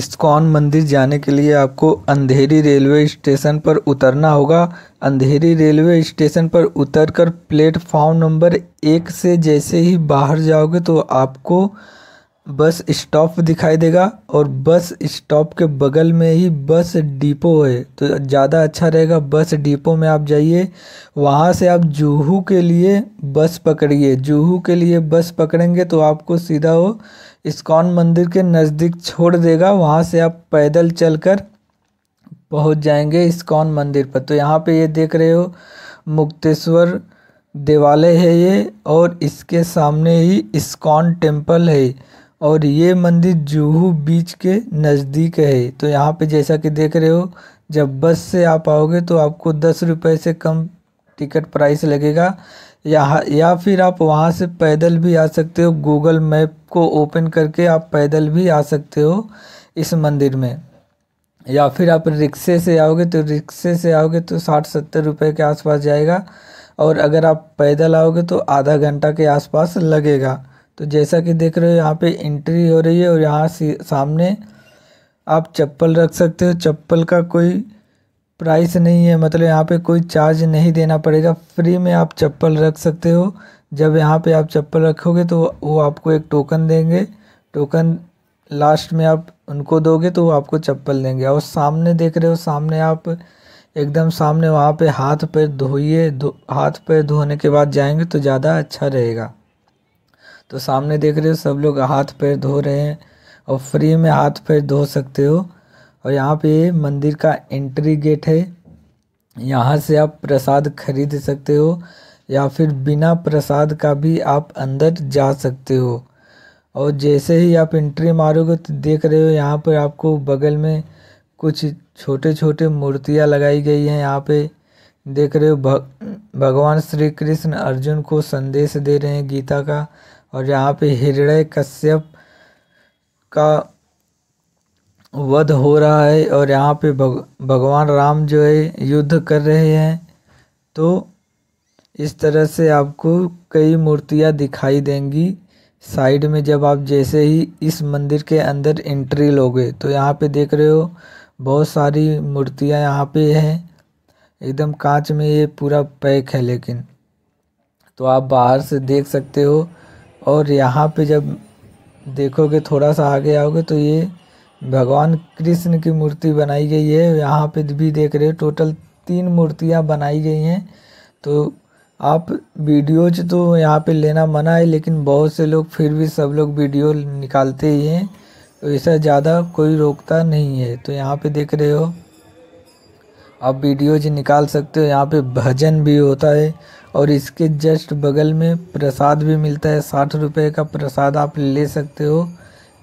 ISKCON मंदिर जाने के लिए आपको अंधेरी रेलवे स्टेशन पर उतरना होगा अंधेरी रेलवे स्टेशन पर उतरकर प्लेटफॉर्म नंबर एक से जैसे ही बाहर जाओगे तो आपको बस स्टॉप दिखाई देगा और बस स्टॉप के बगल में ही बस डिपो है तो ज़्यादा अच्छा रहेगा बस डिपो में आप जाइए वहाँ से आप जूहू के लिए बस पकड़िए जूहू के लिए बस पकड़ेंगे तो आपको सीधा वो इस्कॉन मंदिर के नज़दीक छोड़ देगा वहाँ से आप पैदल चलकर पहुँच जाएंगे इस्कॉन मंदिर पर तो यहाँ पे ये देख रहे हो मुक्तेश्वर देवालय है ये और इसके सामने ही इस्कॉन टेम्पल है और ये मंदिर जूहू बीच के नज़दीक है तो यहाँ पे जैसा कि देख रहे हो जब बस से आप आओगे तो आपको दस रुपये से कम टिकट प्राइस लगेगा या या फिर आप वहाँ से पैदल भी आ सकते हो गूगल मैप को ओपन करके आप पैदल भी आ सकते हो इस मंदिर में या फिर आप रिक्शे से आओगे तो रिक्शे से आओगे तो साठ सत्तर रुपये के आसपास जाएगा और अगर आप पैदल आओगे तो आधा घंटा के आसपास लगेगा तो जैसा कि देख रहे हो यहाँ पे एंट्री हो रही है और यहाँ सामने आप चप्पल रख सकते हो चप्पल का कोई प्राइस नहीं है मतलब यहाँ पे कोई चार्ज नहीं देना पड़ेगा फ्री में आप चप्पल रख सकते हो जब यहाँ पे आप चप्पल रखोगे तो वो आपको एक टोकन देंगे टोकन लास्ट में आप उनको दोगे तो वो आपको चप्पल देंगे और सामने देख रहे हो सामने आप एकदम सामने वहाँ पे हाथ पैर धोइए हाथ पैर धोने के बाद जाएंगे तो ज़्यादा अच्छा रहेगा तो सामने देख रहे हो सब लोग हाथ पैर धो रहे हैं और फ्री में हाथ पैर धो सकते हो और यहाँ पे मंदिर का एंट्री गेट है यहाँ से आप प्रसाद खरीद सकते हो या फिर बिना प्रसाद का भी आप अंदर जा सकते हो और जैसे ही आप एंट्री मारोगे तो देख रहे हो यहाँ पर आपको बगल में कुछ छोटे छोटे मूर्तियाँ लगाई गई हैं यहाँ पे देख रहे हो भग, भगवान श्री कृष्ण अर्जुन को संदेश दे रहे हैं गीता का और यहाँ पे हृदय कश्यप का वध हो रहा है और यहाँ पे भग, भगवान राम जो है युद्ध कर रहे हैं तो इस तरह से आपको कई मूर्तियाँ दिखाई देंगी साइड में जब आप जैसे ही इस मंदिर के अंदर एंट्री लोगे तो यहाँ पे देख रहे हो बहुत सारी मूर्तियाँ यहाँ पे हैं एकदम कांच में ये पूरा पैक है लेकिन तो आप बाहर से देख सकते हो और यहाँ पे जब देखोगे थोड़ा सा आगे आओगे तो ये भगवान कृष्ण की मूर्ति बनाई गई है यहाँ पे भी देख रहे हो टोटल तीन मूर्तियाँ बनाई गई हैं तो आप वीडियोज तो यहाँ पे लेना मना है लेकिन बहुत से लोग फिर भी सब लोग वीडियो निकालते ही हैं तो ऐसा ज़्यादा कोई रोकता नहीं है तो यहाँ पे देख रहे हो आप वीडियोज निकाल सकते हो यहाँ पे भजन भी होता है और इसके जस्ट बगल में प्रसाद भी मिलता है साठ रुपये का प्रसाद आप ले सकते हो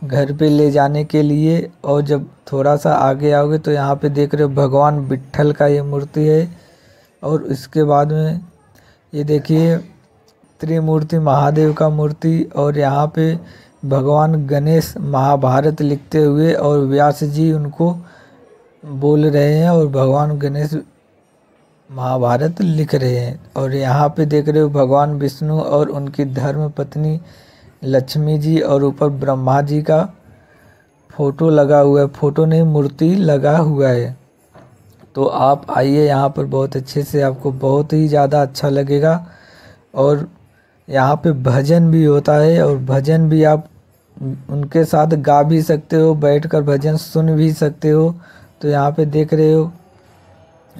घर पे ले जाने के लिए और जब थोड़ा सा आगे आओगे तो यहाँ पे देख रहे हो भगवान विट्ठल का ये मूर्ति है और इसके बाद में ये देखिए त्रिमूर्ति महादेव का मूर्ति और यहाँ पे भगवान गणेश महाभारत लिखते हुए और व्यास जी उनको बोल रहे हैं और भगवान गणेश महाभारत लिख रहे हैं और यहाँ पे देख रहे हो भगवान विष्णु और उनकी धर्म पत्नी लक्ष्मी जी और ऊपर ब्रह्मा जी का फोटो लगा हुआ है फोटो नहीं मूर्ति लगा हुआ है तो आप आइए यहाँ पर बहुत अच्छे से आपको बहुत ही ज़्यादा अच्छा लगेगा और यहाँ पे भजन भी होता है और भजन भी आप उनके साथ गा भी सकते हो बैठकर भजन सुन भी सकते हो तो यहाँ पे देख रहे हो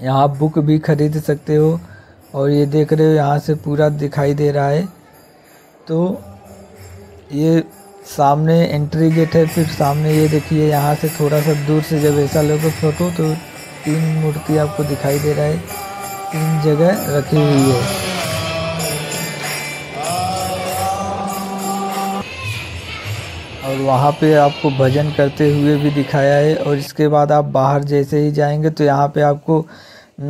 यहाँ बुक भी खरीद सकते हो और ये देख रहे हो यहाँ से पूरा दिखाई दे रहा है तो ये सामने एंट्री गेट है फिर सामने ये देखिए यहाँ से थोड़ा सा दूर से जब ऐसा लोगे फोटो तो तीन मूर्ति आपको दिखाई दे रहा है तीन जगह रखी हुई है और वहाँ पे आपको भजन करते हुए भी दिखाया है और इसके बाद आप बाहर जैसे ही जाएंगे तो यहाँ पे आपको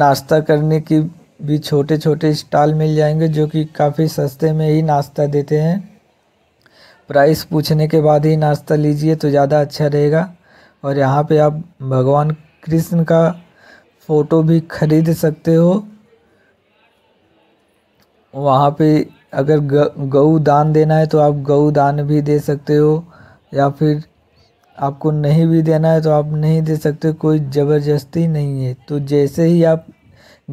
नाश्ता करने की भी छोटे छोटे स्टॉल मिल जाएंगे जो कि काफ़ी सस्ते में ही नाश्ता देते हैं प्राइस पूछने के बाद ही नाश्ता लीजिए तो ज़्यादा अच्छा रहेगा और यहाँ पे आप भगवान कृष्ण का फ़ोटो भी खरीद सकते हो वहाँ पे अगर गऊ दान देना है तो आप गऊ दान भी दे सकते हो या फिर आपको नहीं भी देना है तो आप नहीं दे सकते कोई ज़बरदस्ती नहीं है तो जैसे ही आप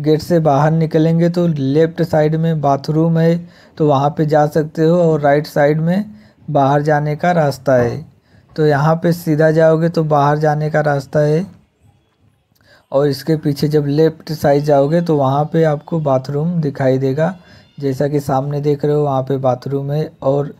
गेट से बाहर निकलेंगे तो लेफ़्ट साइड में बाथरूम है तो वहाँ पे जा सकते हो और राइट साइड में बाहर जाने का रास्ता है तो यहाँ पे सीधा जाओगे तो बाहर जाने का रास्ता है और इसके पीछे जब लेफ्ट साइड जाओगे तो वहाँ पे आपको बाथरूम दिखाई देगा जैसा कि सामने देख रहे हो वहाँ पे बाथरूम है और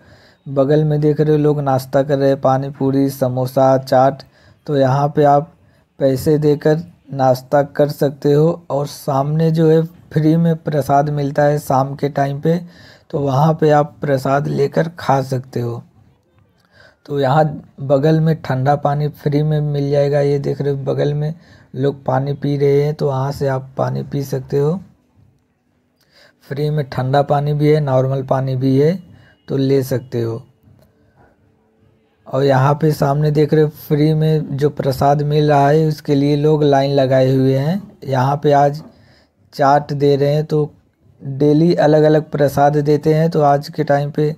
बगल में देख रहे हो लोग नाश्ता कर रहे हैं पानी पूरी समोसा चाट तो यहाँ पे आप पैसे देकर नाश्ता कर सकते हो और सामने जो है फ्री में प्रसाद मिलता है शाम के टाइम पर तो वहाँ पे आप प्रसाद लेकर खा सकते हो तो यहाँ बगल में ठंडा पानी फ्री में मिल जाएगा ये देख रहे हो बगल में लोग पानी पी रहे हैं तो वहाँ से आप पानी पी सकते हो फ्री में ठंडा पानी भी है नॉर्मल पानी भी है तो ले सकते हो और यहाँ पे सामने देख रहे हो फ्री में जो प्रसाद मिल रहा है उसके लिए लोग लाइन लगाए हुए हैं यहाँ पे आज चाट दे रहे हैं तो डेली अलग अलग प्रसाद देते हैं तो आज के टाइम पे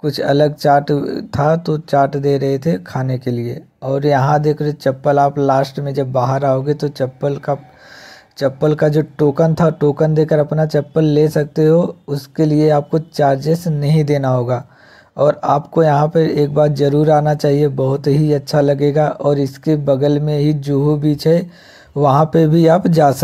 कुछ अलग चाट था तो चाट दे रहे थे खाने के लिए और यहाँ देख रहे चप्पल आप लास्ट में जब बाहर आओगे तो चप्पल का चप्पल का जो टोकन था टोकन देकर अपना चप्पल ले सकते हो उसके लिए आपको चार्जेस नहीं देना होगा और आपको यहाँ पर एक बार ज़रूर आना चाहिए बहुत ही अच्छा लगेगा और इसके बगल में ही जूहू बीच है वहाँ पे भी आप जा सकते